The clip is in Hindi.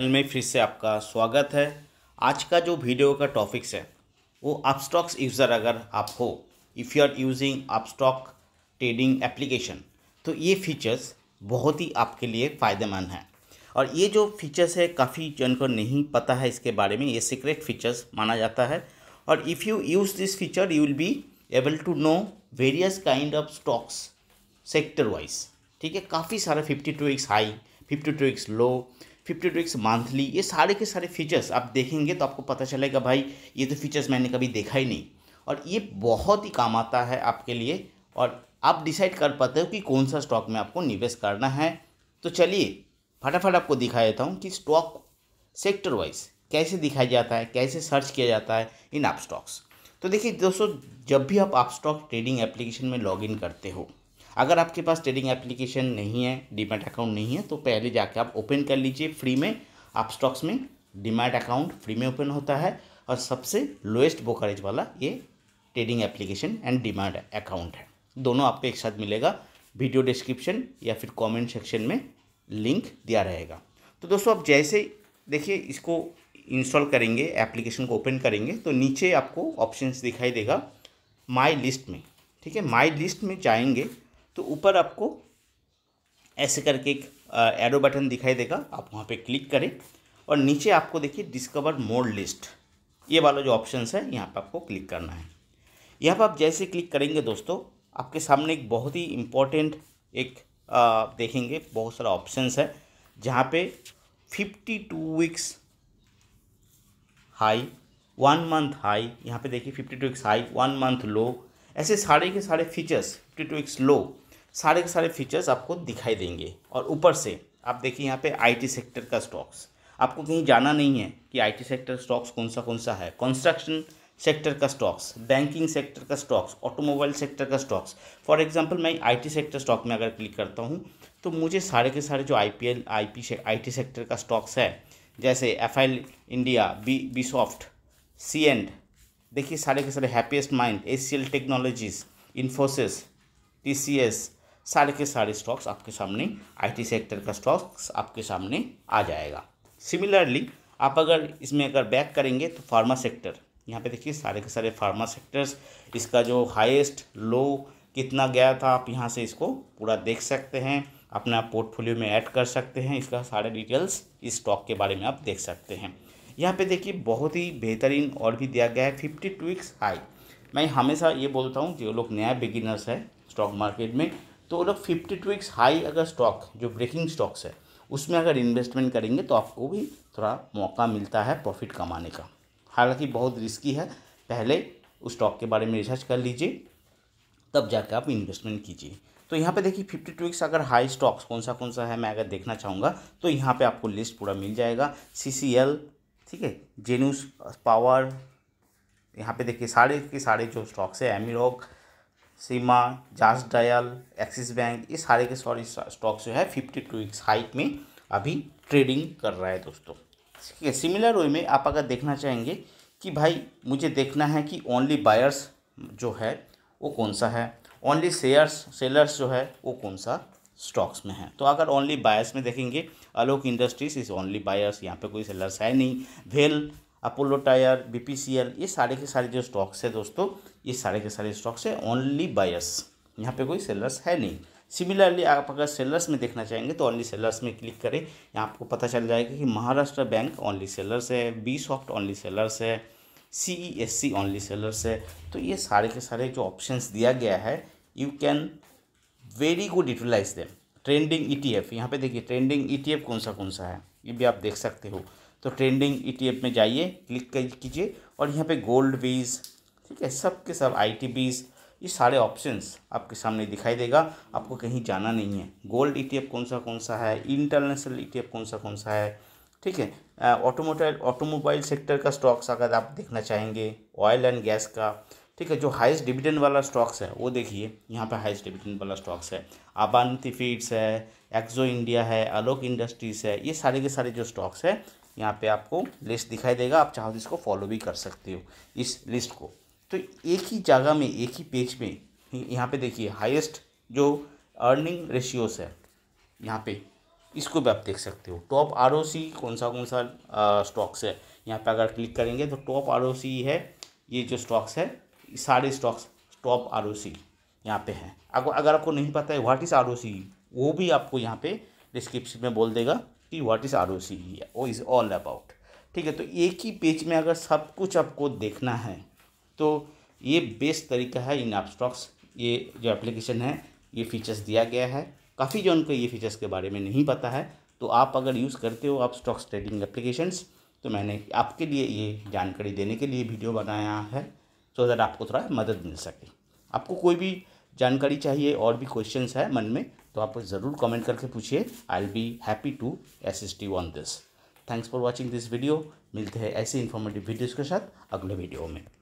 चैनल में फिर से आपका स्वागत है आज का जो वीडियो का टॉपिक्स है वो अपस्टॉक्स यूज़र अगर आप हो if you are using Upstox trading application तो ये फीचर्स बहुत ही आपके लिए फ़ायदेमंद हैं और ये जो फीचर्स है काफ़ी जन को नहीं पता है इसके बारे में ये सीक्रेट फीचर्स माना जाता है और if you use this feature you will be able to know various kind of stocks sector wise ठीक है काफ़ी सारा fifty two X high fifty two X low fifty two X monthly ये सारे के सारे फीचर्स आप देखेंगे तो आपको पता चलेगा भाई ये तो फीचर्स मैंने कभी देखा ही नहीं और ये बहुत ही काम आता है आपके लिए और आप डिसाइड कर पाते हो कि कौन सा स्टॉक में आपको निवेश करना है तो चलिए फटाफट आपको दिखा देता हूँ कि स्टॉक सेक्टर वाइज कैसे दिखाया जाता है कैसे सर्च किया जाता है इन आप स्टॉक्स तो देखिए दोस्तों जब भी आप आप स्टॉक ट्रेडिंग एप्लीकेशन में लॉग करते हो अगर आपके पास ट्रेडिंग एप्लीकेशन नहीं है डीमैट अकाउंट नहीं है तो पहले जाके आप ओपन कर लीजिए फ्री में आप स्टॉक्स में डीमैट अकाउंट फ्री में ओपन होता है और सबसे लोएस्ट ब्रोकरेज वाला ये trading application and demat account है दोनों आपको एक साथ मिलेगा वीडियो डिस्क्रिप्शन या फिर कमेंट सेक्शन में लिंक दिया रहेगा तो दोस्तों आप जैसे देखिए इसको इंस्टॉल करेंगे एप्लीकेशन को ओपन करेंगे तो नीचे आपको ऑप्शंस दिखाई देगा माय लिस्ट में ठीक है माय लिस्ट में जाएंगे तो ऊपर आपको ऐसे करके एक एरो बटन दिखाई देगा आप वहाँ पे क्लिक करें और नीचे आपको देखिए डिस्कवर मोर लिस्ट ये वाला जो ऑप्शन है यहाँ पर आपको क्लिक करना है यहाँ पर आप जैसे क्लिक करेंगे दोस्तों आपके सामने एक बहुत ही इम्पोर्टेंट एक आ, देखेंगे बहुत सारा ऑप्शंस है जहाँ पे 52 weeks high one month high यहाँ पे देखिए 52 weeks high one month low ऐसे सारे के सारे features fifty two weeks low सारे के सारे फीचर्स आपको दिखाई देंगे और ऊपर से आप देखिए यहाँ पे आईटी सेक्टर का स्टॉक्स आपको कहीं जाना नहीं है कि आईटी सेक्टर स्टॉक्स कौन सा कौन सा है कंस्ट्रक्शन सेक्टर का स्टॉक्स बैंकिंग सेक्टर का स्टॉक्स ऑटोमोबाइल सेक्टर का स्टॉक्स फॉर एग्जांपल मैं आईटी सेक्टर स्टॉक में अगर क्लिक करता हूँ तो मुझे सारे के सारे जो आईपीएल आईपी आईटी सेक्टर का स्टॉक्स है जैसे F India B B soft C and देखिए सारे के सारे Happiest Mind A technologies Infosys T C S सारे के सारे स्टॉक्स आपके सामने आईटी सेक्टर का स्टॉक्स आपके सामने आ जाएगा सिमिलरली आप अगर इसमें अगर बैक करेंगे तो फार्मा सेक्टर यहाँ पे देखिए सारे के सारे फार्मा सेक्टर्स इसका जो हाईएस्ट लो कितना गया था आप यहाँ से इसको पूरा देख सकते हैं अपना पोर्टफोलियो में ऐड कर सकते हैं इसका सारे डिटेल्स इस स्टॉक के बारे में आप देख सकते हैं यहाँ पे देखिए बहुत ही बेहतरीन और भी दिया गया है फिफ्टी टू वीक्स हाई मैं हमेशा ये बोलता हूँ जो लोग नया बिगिनर्स है स्टॉक मार्केट में तो वो लोग फिफ्टी टू वीक्स हाई अगर स्टॉक जो ब्रेकिंग स्टॉक्स है उसमें अगर इन्वेस्टमेंट करेंगे तो आपको भी थोड़ा मौका मिलता है प्रॉफिट कमाने का हालांकि बहुत रिस्की है पहले उस स्टॉक के बारे में रिसर्च कर लीजिए तब जाकर आप इन्वेस्टमेंट कीजिए तो यहाँ पे देखिए फिफ्टी टू वीक्स अगर हाई स्टॉक्स कौन सा कौन सा है मैं अगर देखना चाहूँगा तो यहाँ पे आपको लिस्ट पूरा मिल जाएगा सी सी एल ठीक है जेनूस पावर यहाँ पे देखिए सारे के सारे जो स्टॉक्स है एमिरॉक सीमा जास्ट डायल एक्सिस बैंक ये सारे के सारे स्टॉक्स जो है फिफ्टी टू वीक्स हाइट में अभी ट्रेडिंग कर रहा है दोस्तों ठीक है सिमिलर वे में आप अगर देखना चाहेंगे कि भाई मुझे देखना है कि ओनली बायर्स जो है वो कौन सा है ओनली शेयर्स सेलर्स जो है वो कौन सा स्टॉक्स में है तो अगर ओनली बायर्स में देखेंगे Alok industries is only buyers यहाँ पे कोई सेलर्स है नहीं भेल अपोलो टायर बीपीसीएल ये सारे के सारे जो स्टॉक्स है दोस्तों ये सारे के सारे स्टॉक्स है ओनली बायर्स यहाँ पे कोई सेलर्स है नहीं सिमिलरली आप अगर सेलर्स में देखना चाहेंगे तो ओनली सेलर्स में क्लिक करें यहाँ आपको पता चल जाएगा कि महाराष्ट्र बैंक ओनली सेलर्स है बी सॉफ्ट ओनली सेलर्स है C E S C only sellers है तो ये सारे के सारे जो ऑप्शंस दिया गया है you can very good utilise them trending E T F यहाँ पे देखिए ट्रेंडिंग ई टी एफ कौन सा कौन सा है ये भी आप देख सकते हो तो ट्रेंडिंग ई e में जाइए क्लिक कीजिए और यहाँ पे गोल्ड बीज ठीक है सब के सब आई टी बीज ये सारे ऑप्शंस आपके सामने दिखाई देगा आपको कहीं जाना नहीं है गोल्ड ईटीएफ e कौन सा कौन सा है इंटरनेशनल ईटीएफ कौन सा कौन सा है ठीक है ऑटोमोटाइल ऑटोमोबाइल सेक्टर का स्टॉक्स अगर आप देखना चाहेंगे ऑयल एंड गैस का ठीक है जो हाइस्ट डिविडेंड वाला स्टॉक्स है वो देखिए यहाँ पे हाइस्ट डिविडेंड वाला स्टॉक्स है आबानती फीड्स है एक्जो इंडिया है आलोक इंडस्ट्रीज है ये सारे के सारे जो स्टॉक्स है यहाँ पे आपको लिस्ट दिखाई देगा आप चाहो तो इसको फॉलो भी कर सकते हो इस लिस्ट को तो एक ही जगह में एक ही पेज में यहाँ पे देखिए हाइस्ट जो अर्निंग रेशियोस है यहाँ पे इसको भी आप देख सकते हो टॉप आर कौन सा कौन सा स्टॉक्स है यहाँ पे अगर क्लिक करेंगे तो टॉप आर है ये जो स्टॉक्स है सारे stocks top R O C यहाँ पे हैं अगर अगर आपको नहीं पता है what is R O C वो भी आपको यहाँ पे डिस्क्रिप्शन में बोल देगा कि what is R O C वो इज़ ऑल अबाउट ठीक है तो एक ही पेज में अगर सब कुछ आपको देखना है तो ये बेस्ट तरीका है इन स्टॉक्स ये जो एप्लीकेशन है ये फीचर्स दिया गया है काफ़ी जो उनको ये फीचर्स के बारे में नहीं पता है तो आप अगर यूज़ करते हो आप स्टॉक्स ट्रेडिंग एप्लीकेशंस तो मैंने आपके लिए ये जानकारी देने के लिए वीडियो बनाया है सो तो दैट आपको थोड़ा मदद मिल सके आपको कोई भी जानकारी चाहिए और भी क्वेश्चंस है मन में तो आप ज़रूर कमेंट करके पूछिए I will be happy to assist you on this thanks for watching this video मिलते हैं ऐसे इन्फॉर्मेटिव वीडियोज़ के साथ अगले वीडियो में